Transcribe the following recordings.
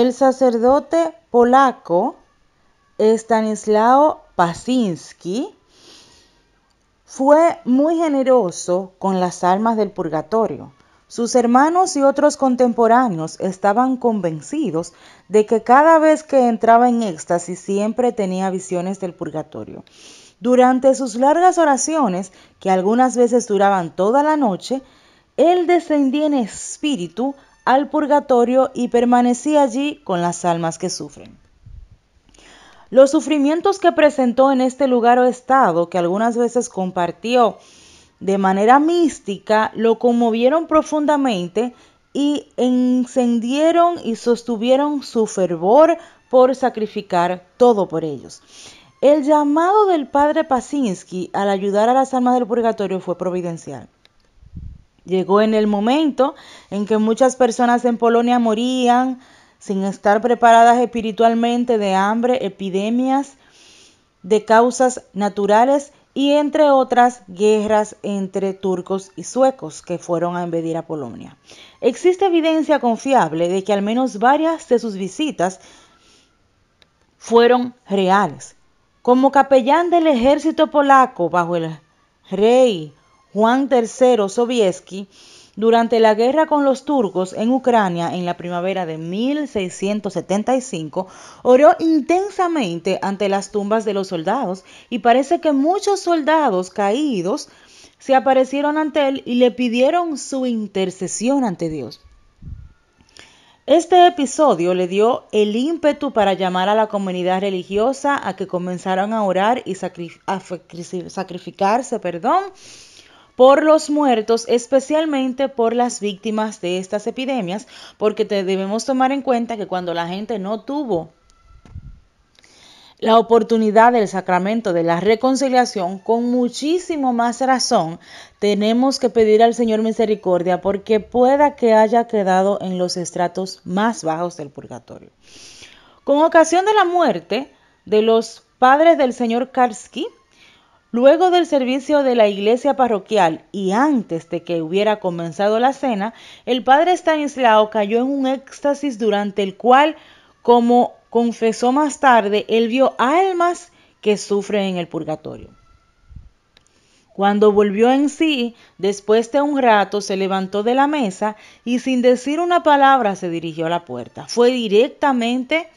El sacerdote polaco Stanislaw Pasinski fue muy generoso con las almas del purgatorio. Sus hermanos y otros contemporáneos estaban convencidos de que cada vez que entraba en éxtasis siempre tenía visiones del purgatorio. Durante sus largas oraciones, que algunas veces duraban toda la noche, él descendía en espíritu al purgatorio y permanecí allí con las almas que sufren. Los sufrimientos que presentó en este lugar o estado, que algunas veces compartió de manera mística, lo conmovieron profundamente y encendieron y sostuvieron su fervor por sacrificar todo por ellos. El llamado del padre Pasinski al ayudar a las almas del purgatorio fue providencial. Llegó en el momento en que muchas personas en Polonia morían sin estar preparadas espiritualmente de hambre, epidemias, de causas naturales y entre otras guerras entre turcos y suecos que fueron a invadir a Polonia. Existe evidencia confiable de que al menos varias de sus visitas fueron reales. Como capellán del ejército polaco bajo el rey Juan III Sobieski durante la guerra con los turcos en Ucrania en la primavera de 1675, oró intensamente ante las tumbas de los soldados y parece que muchos soldados caídos se aparecieron ante él y le pidieron su intercesión ante Dios. Este episodio le dio el ímpetu para llamar a la comunidad religiosa a que comenzaran a orar y sacrificarse, perdón, por los muertos, especialmente por las víctimas de estas epidemias, porque te debemos tomar en cuenta que cuando la gente no tuvo la oportunidad del sacramento de la reconciliación, con muchísimo más razón, tenemos que pedir al Señor misericordia porque pueda que haya quedado en los estratos más bajos del purgatorio. Con ocasión de la muerte de los padres del señor Karski, Luego del servicio de la iglesia parroquial y antes de que hubiera comenzado la cena, el padre Stanislao cayó en un éxtasis durante el cual, como confesó más tarde, él vio almas que sufren en el purgatorio. Cuando volvió en sí, después de un rato se levantó de la mesa y sin decir una palabra se dirigió a la puerta. Fue directamente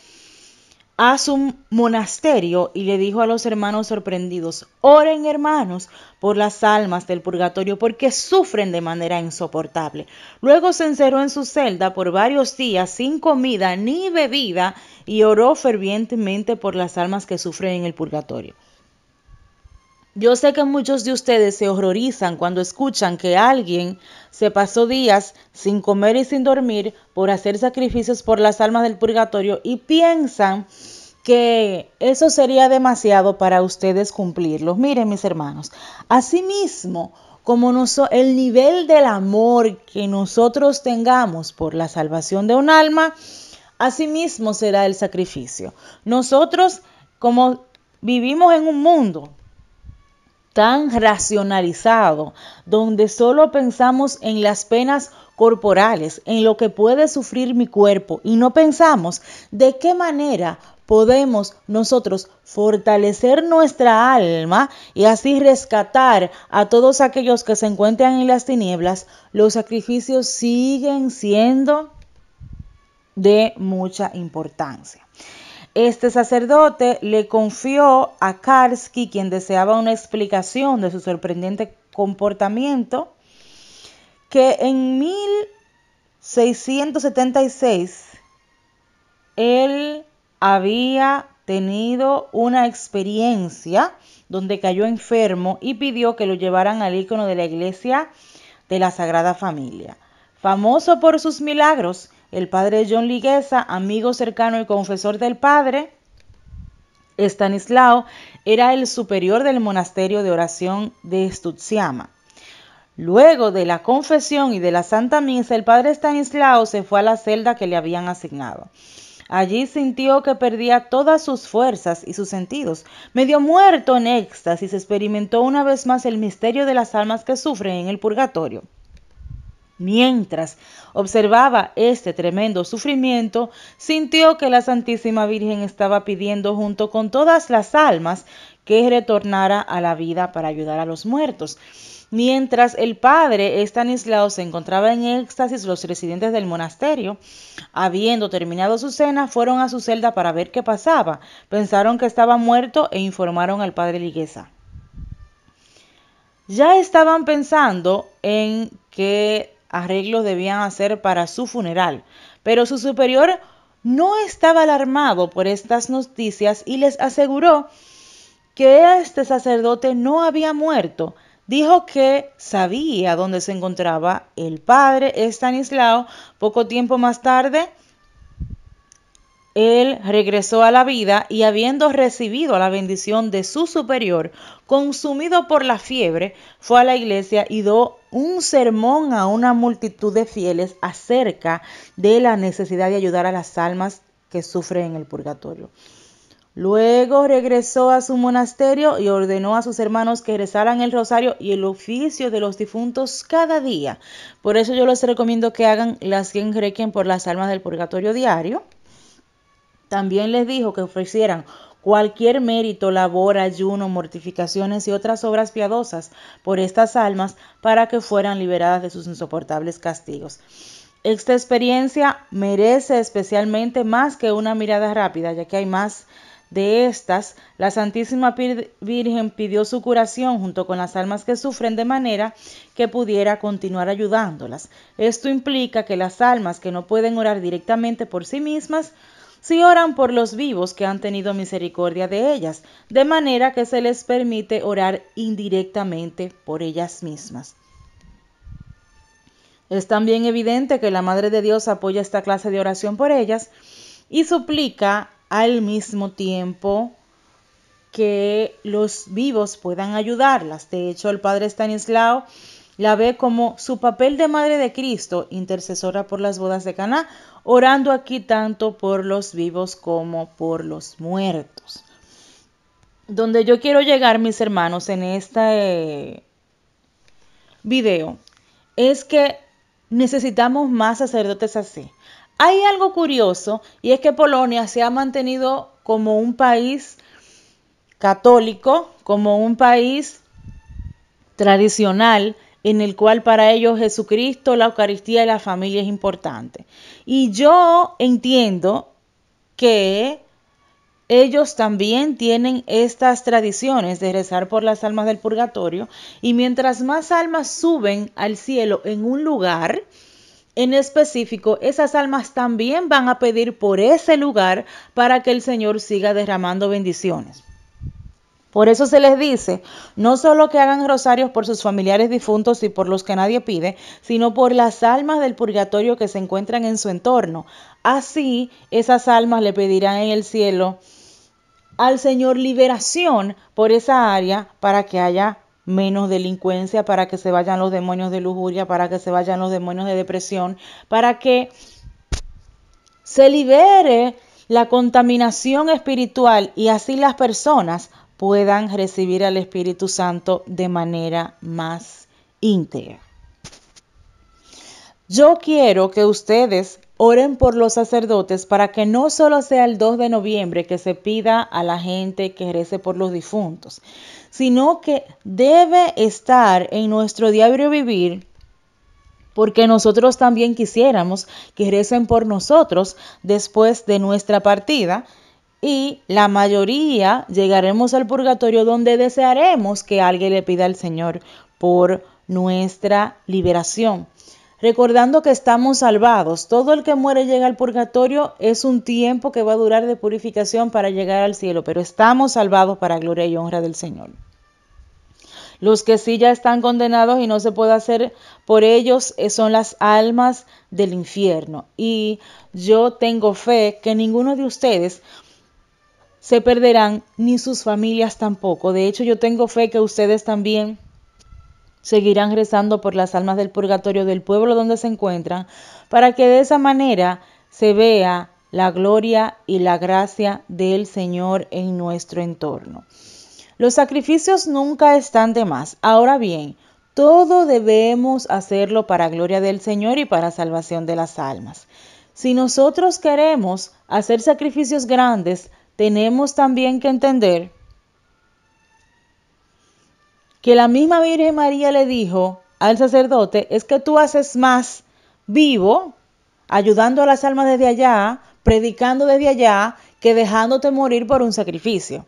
a su monasterio y le dijo a los hermanos sorprendidos, oren hermanos por las almas del purgatorio porque sufren de manera insoportable. Luego se encerró en su celda por varios días sin comida ni bebida y oró fervientemente por las almas que sufren en el purgatorio. Yo sé que muchos de ustedes se horrorizan cuando escuchan que alguien se pasó días sin comer y sin dormir por hacer sacrificios por las almas del purgatorio y piensan que eso sería demasiado para ustedes cumplirlos. Miren mis hermanos, asimismo, como el nivel del amor que nosotros tengamos por la salvación de un alma, asimismo será el sacrificio. Nosotros, como vivimos en un mundo tan racionalizado, donde solo pensamos en las penas corporales, en lo que puede sufrir mi cuerpo, y no pensamos de qué manera podemos nosotros fortalecer nuestra alma y así rescatar a todos aquellos que se encuentran en las tinieblas, los sacrificios siguen siendo de mucha importancia. Este sacerdote le confió a Karski, quien deseaba una explicación de su sorprendente comportamiento, que en 1676 él había tenido una experiencia donde cayó enfermo y pidió que lo llevaran al icono de la iglesia de la Sagrada Familia. Famoso por sus milagros, el padre John Liguesa, amigo cercano y confesor del padre, Estanislao era el superior del monasterio de oración de Studziama. Luego de la confesión y de la Santa Misa, el padre Estanislao se fue a la celda que le habían asignado. Allí sintió que perdía todas sus fuerzas y sus sentidos. Medio muerto en éxtasis, experimentó una vez más el misterio de las almas que sufren en el purgatorio. Mientras observaba este tremendo sufrimiento, sintió que la Santísima Virgen estaba pidiendo junto con todas las almas que retornara a la vida para ayudar a los muertos. Mientras el padre Estanislao se encontraba en éxtasis, los residentes del monasterio, habiendo terminado su cena, fueron a su celda para ver qué pasaba. Pensaron que estaba muerto e informaron al padre Liguesa. Ya estaban pensando en que arreglos debían hacer para su funeral, pero su superior no estaba alarmado por estas noticias y les aseguró que este sacerdote no había muerto. Dijo que sabía dónde se encontraba el padre Estanislao. Poco tiempo más tarde, él regresó a la vida y habiendo recibido la bendición de su superior, consumido por la fiebre, fue a la iglesia y dio un sermón a una multitud de fieles acerca de la necesidad de ayudar a las almas que sufren en el purgatorio. Luego regresó a su monasterio y ordenó a sus hermanos que rezaran el rosario y el oficio de los difuntos cada día. Por eso yo les recomiendo que hagan las que requiem por las almas del purgatorio diario. También les dijo que ofrecieran cualquier mérito, labor, ayuno, mortificaciones y otras obras piadosas por estas almas para que fueran liberadas de sus insoportables castigos. Esta experiencia merece especialmente más que una mirada rápida, ya que hay más de estas. La Santísima Virgen pidió su curación junto con las almas que sufren de manera que pudiera continuar ayudándolas. Esto implica que las almas que no pueden orar directamente por sí mismas si oran por los vivos que han tenido misericordia de ellas, de manera que se les permite orar indirectamente por ellas mismas. Es también evidente que la Madre de Dios apoya esta clase de oración por ellas y suplica al mismo tiempo que los vivos puedan ayudarlas. De hecho, el padre Stanislao la ve como su papel de madre de Cristo, intercesora por las bodas de Caná, orando aquí tanto por los vivos como por los muertos. Donde yo quiero llegar, mis hermanos, en este eh, video, es que necesitamos más sacerdotes así. Hay algo curioso y es que Polonia se ha mantenido como un país católico, como un país tradicional, en el cual para ellos Jesucristo, la Eucaristía y la familia es importante. Y yo entiendo que ellos también tienen estas tradiciones de rezar por las almas del purgatorio y mientras más almas suben al cielo en un lugar, en específico, esas almas también van a pedir por ese lugar para que el Señor siga derramando bendiciones. Por eso se les dice, no solo que hagan rosarios por sus familiares difuntos y por los que nadie pide, sino por las almas del purgatorio que se encuentran en su entorno. Así esas almas le pedirán en el cielo al Señor liberación por esa área para que haya menos delincuencia, para que se vayan los demonios de lujuria, para que se vayan los demonios de depresión, para que se libere la contaminación espiritual y así las personas puedan recibir al Espíritu Santo de manera más íntegra. Yo quiero que ustedes oren por los sacerdotes para que no solo sea el 2 de noviembre que se pida a la gente que rece por los difuntos, sino que debe estar en nuestro diario vivir porque nosotros también quisiéramos que recen por nosotros después de nuestra partida y la mayoría llegaremos al purgatorio donde desearemos que alguien le pida al Señor por nuestra liberación. Recordando que estamos salvados, todo el que muere llega al purgatorio, es un tiempo que va a durar de purificación para llegar al cielo, pero estamos salvados para gloria y honra del Señor. Los que sí ya están condenados y no se puede hacer por ellos eh, son las almas del infierno. Y yo tengo fe que ninguno de ustedes se perderán, ni sus familias tampoco. De hecho, yo tengo fe que ustedes también seguirán rezando por las almas del purgatorio del pueblo donde se encuentran, para que de esa manera se vea la gloria y la gracia del Señor en nuestro entorno. Los sacrificios nunca están de más. Ahora bien, todo debemos hacerlo para gloria del Señor y para salvación de las almas. Si nosotros queremos hacer sacrificios grandes, tenemos también que entender que la misma Virgen María le dijo al sacerdote, es que tú haces más vivo, ayudando a las almas desde allá, predicando desde allá, que dejándote morir por un sacrificio.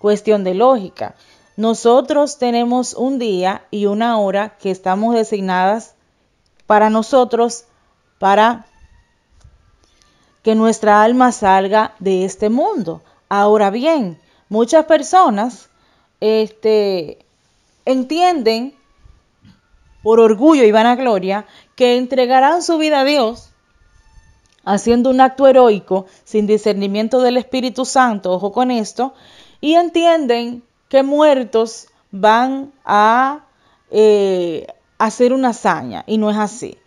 Cuestión de lógica. Nosotros tenemos un día y una hora que estamos designadas para nosotros, para que nuestra alma salga de este mundo. Ahora bien, muchas personas este, entienden por orgullo y vanagloria que entregarán su vida a Dios haciendo un acto heroico sin discernimiento del Espíritu Santo, ojo con esto, y entienden que muertos van a eh, hacer una hazaña y no es así.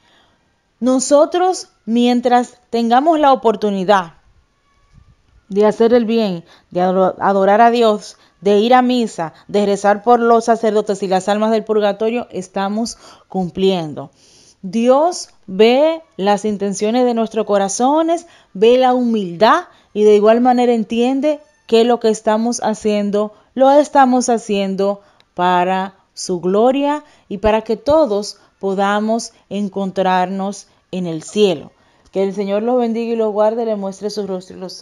Nosotros mientras tengamos la oportunidad de hacer el bien, de adorar a Dios, de ir a misa, de rezar por los sacerdotes y las almas del purgatorio, estamos cumpliendo. Dios ve las intenciones de nuestros corazones, ve la humildad y de igual manera entiende que lo que estamos haciendo, lo estamos haciendo para su gloria y para que todos podamos encontrarnos en el cielo. Que el Señor los bendiga y los guarde, le muestre su rostro y los